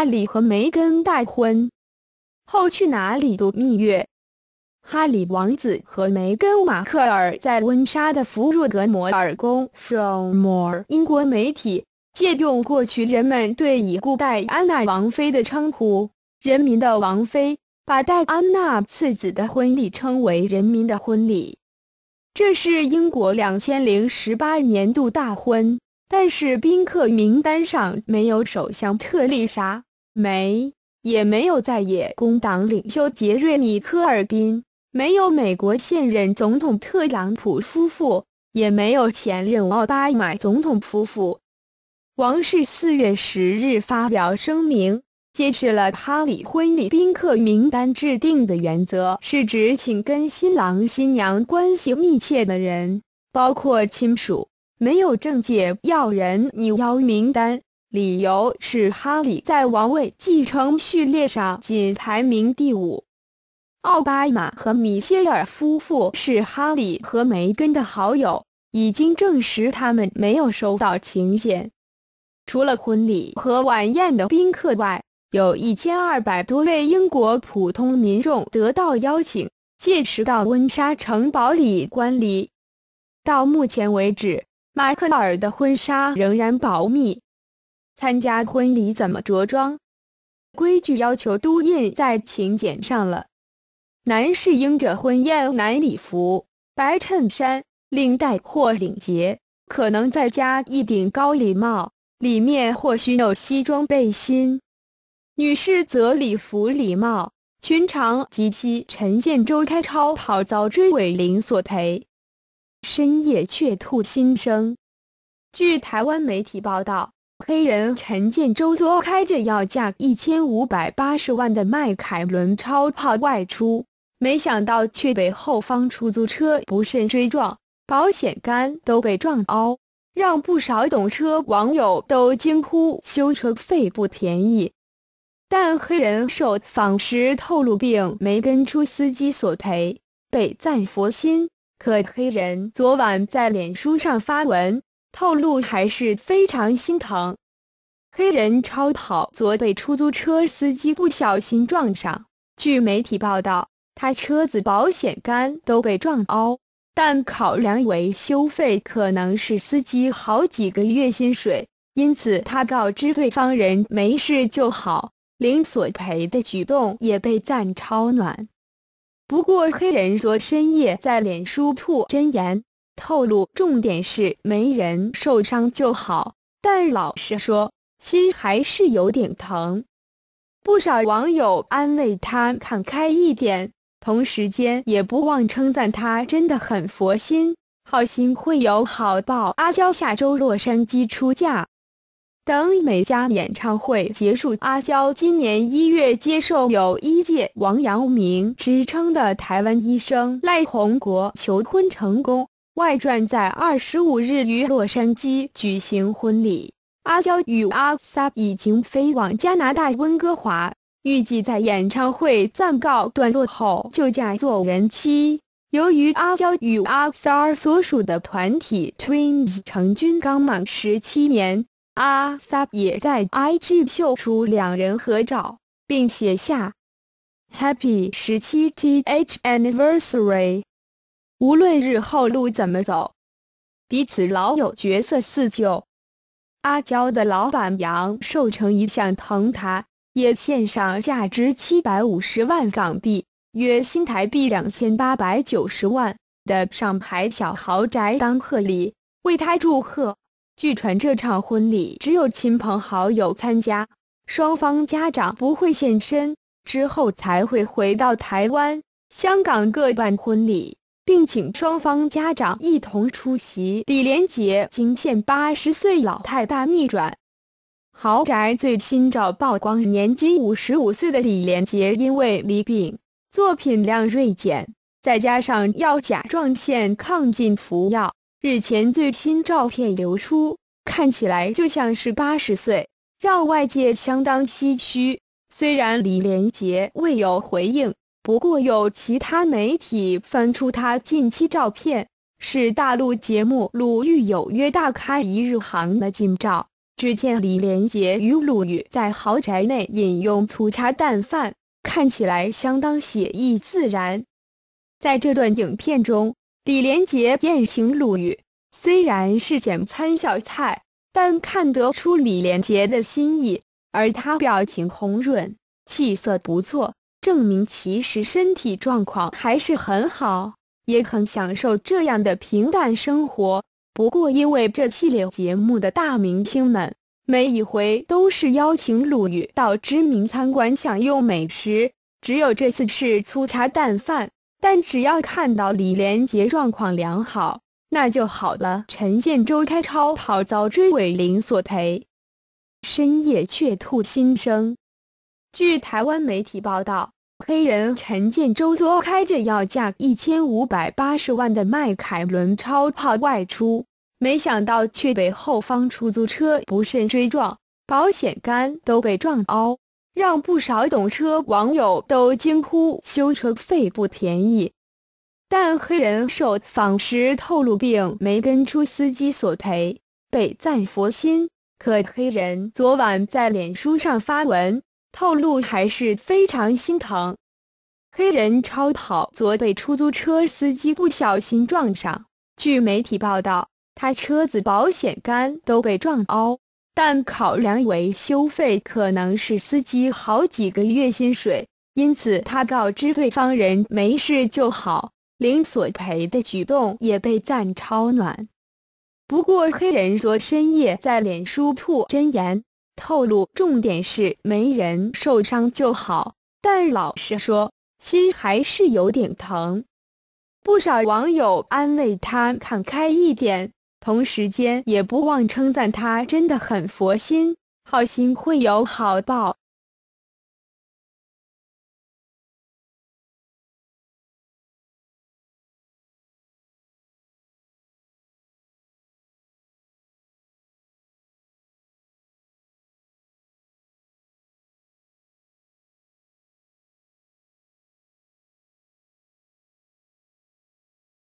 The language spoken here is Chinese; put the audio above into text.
哈里和梅根带婚后去哪里度蜜月？哈里王子和梅根马克尔在温莎的弗若德摩尔宫 f r o m Moore）。英国媒体借用过去人们对已故戴安娜王妃的称呼“人民的王妃”，把戴安娜次子的婚礼称为“人民的婚礼”。这是英国两千零十八年度大婚，但是宾客名单上没有首相特丽莎。没，也没有在野工党领袖杰瑞米·科尔宾，没有美国现任总统特朗普夫妇，也没有前任奥巴马总统夫妇。王室四月十日发表声明，揭示了哈里婚礼宾客名单制定的原则，是指请跟新郎新娘关系密切的人，包括亲属，没有政界要人，你邀名单。理由是哈里在王位继承序列上仅排名第五。奥巴马和米歇尔夫妇是哈里和梅根的好友，已经证实他们没有收到请柬。除了婚礼和晚宴的宾客外，有一千二百多位英国普通民众得到邀请，届时到温莎城堡里观礼。到目前为止，马克尔的婚纱仍然保密。参加婚礼怎么着装？规矩要求都印在请柬上了。男士应着婚宴男礼服、白衬衫、领带或领结，可能再加一顶高礼帽，里面或许有西装背心。女士则礼服、礼帽、裙长及膝。陈建州开超跑遭追尾，零索赔。深夜却吐心声。据台湾媒体报道。黑人陈建州坐开着要价一千五百八十万的迈凯伦超跑外出，没想到却被后方出租车不慎追撞，保险杆都被撞凹，让不少懂车网友都惊呼修车费不便宜。但黑人受访时透露，并没跟出司机索赔，被赞佛心。可黑人昨晚在脸书上发文。透露还是非常心疼。黑人超跑昨被出租车司机不小心撞上，据媒体报道，他车子保险杆都被撞凹，但考量维修费可能是司机好几个月薪水，因此他告知对方人没事就好，零索赔的举动也被赞超暖。不过黑人昨深夜在脸书吐真言。透露重点是没人受伤就好，但老实说心还是有点疼。不少网友安慰他看开一点，同时间也不忘称赞他真的很佛心，好心会有好报。阿娇下周洛杉矶出嫁，等美嘉演唱会结束，阿娇今年一月接受有一届王阳明之称的台湾医生赖宏国求婚成功。外传在二十五日于洛杉矶举行婚礼，阿娇与阿 Sa 已经飞往加拿大温哥华，预计在演唱会暂告段落后就嫁做人妻。由于阿娇与阿 Sa 所属的团体 Twins 成军刚满十七年，阿 Sa 也在 IG 秀出两人合照，并写下 Happy 十七 th anniversary。无论日后路怎么走，彼此老友角色四旧。阿娇的老板杨寿成一向疼她，也献上价值七百五十万港币（约新台币两千八百九十万）的上海小豪宅当贺礼，为她祝贺。据传这场婚礼只有亲朋好友参加，双方家长不会现身，之后才会回到台湾、香港各办婚礼。并请双方家长一同出席。李连杰惊现八十岁老太大逆转豪宅最新照曝光，年仅五十五岁的李连杰因为离病，作品量锐减，再加上要甲状腺亢进服药，日前最新照片流出，看起来就像是八十岁，让外界相当唏嘘。虽然李连杰未有回应。不过有其他媒体翻出他近期照片，是大陆节目《鲁豫有约》大开一日行的近照。只见李连杰与鲁豫在豪宅内饮用粗茶淡饭，看起来相当写意自然。在这段影片中，李连杰宴请鲁豫，虽然是简餐小菜，但看得出李连杰的心意，而他表情红润，气色不错。证明其实身体状况还是很好，也很享受这样的平淡生活。不过，因为这系列节目的大明星们，每一回都是邀请鲁豫到知名餐馆享用美食，只有这次是粗茶淡饭。但只要看到李连杰状况良好，那就好了。陈建州开超跑遭追尾林索赔，深夜却吐心声。据台湾媒体报道，黑人陈建州昨开着要价一千五百八十万的迈凯伦超跑外出，没想到却被后方出租车不慎追撞，保险杆都被撞凹，让不少懂车网友都惊呼修车费不便宜。但黑人受访时透露，并没跟出司机索赔，被赞佛心。可黑人昨晚在脸书上发文。透露还是非常心疼。黑人超跑昨被出租车司机不小心撞上，据媒体报道，他车子保险杆都被撞凹，但考量维修费可能是司机好几个月薪水，因此他告知对方人没事就好，零索赔的举动也被赞超暖。不过黑人昨深夜在脸书吐真言。透露，重点是没人受伤就好，但老实说，心还是有点疼。不少网友安慰他，看开一点，同时间也不忘称赞他真的很佛心，好心会有好报。